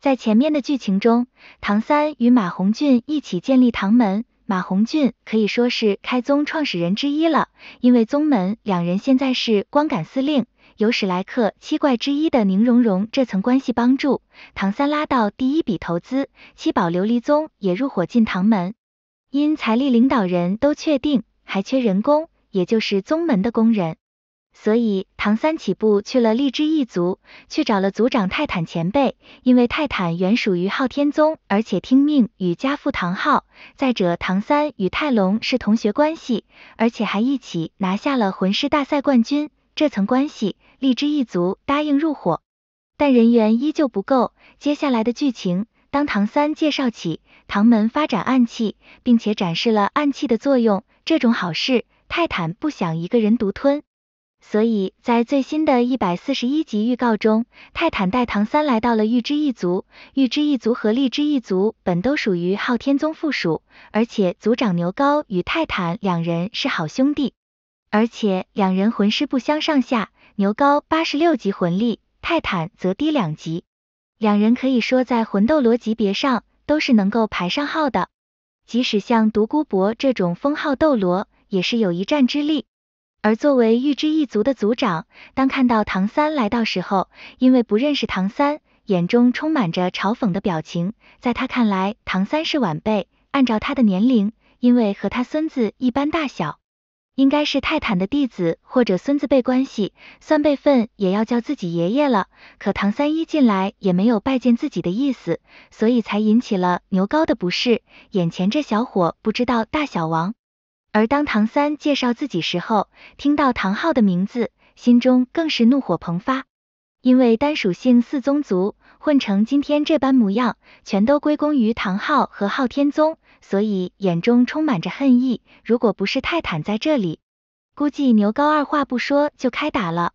在前面的剧情中，唐三与马红俊一起建立唐门，马红俊可以说是开宗创始人之一了。因为宗门两人现在是光杆司令，有史莱克七怪之一的宁荣荣这层关系帮助，唐三拉到第一笔投资，七宝琉璃宗也入伙进唐门。因财力领导人都确定，还缺人工，也就是宗门的工人。所以唐三起步去了荔枝一族，去找了族长泰坦前辈，因为泰坦原属于昊天宗，而且听命与家父唐昊，再者唐三与泰隆是同学关系，而且还一起拿下了魂师大赛冠军，这层关系，荔枝一族答应入伙，但人员依旧不够。接下来的剧情，当唐三介绍起唐门发展暗器，并且展示了暗器的作用，这种好事，泰坦不想一个人独吞。所以在最新的一百四十一集预告中，泰坦带唐三来到了玉之一族，玉之一族和力之一族本都属于昊天宗附属，而且族长牛皋与泰坦两人是好兄弟，而且两人魂师不相上下，牛皋八十六级魂力，泰坦则低两级，两人可以说在魂斗罗级别上都是能够排上号的，即使像独孤博这种封号斗罗，也是有一战之力。而作为玉之一族的族长，当看到唐三来到时候，因为不认识唐三，眼中充满着嘲讽的表情。在他看来，唐三是晚辈，按照他的年龄，因为和他孙子一般大小，应该是泰坦的弟子或者孙子辈关系，算辈分也要叫自己爷爷了。可唐三一进来也没有拜见自己的意思，所以才引起了牛皋的不适。眼前这小伙不知道大小王。而当唐三介绍自己时候，听到唐昊的名字，心中更是怒火喷发，因为单属性四宗族混成今天这般模样，全都归功于唐昊和昊天宗，所以眼中充满着恨意。如果不是泰坦在这里，估计牛高二话不说就开打了。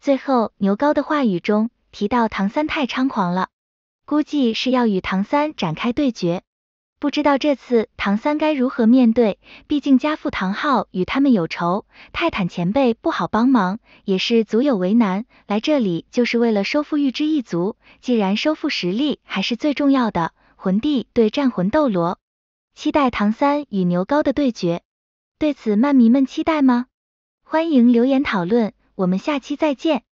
最后牛高的话语中提到唐三太猖狂了，估计是要与唐三展开对决。不知道这次唐三该如何面对，毕竟家父唐昊与他们有仇，泰坦前辈不好帮忙，也是足有为难。来这里就是为了收复玉之一族，既然收复实力还是最重要的。魂帝对战魂斗罗，期待唐三与牛皋的对决，对此漫迷们期待吗？欢迎留言讨论，我们下期再见。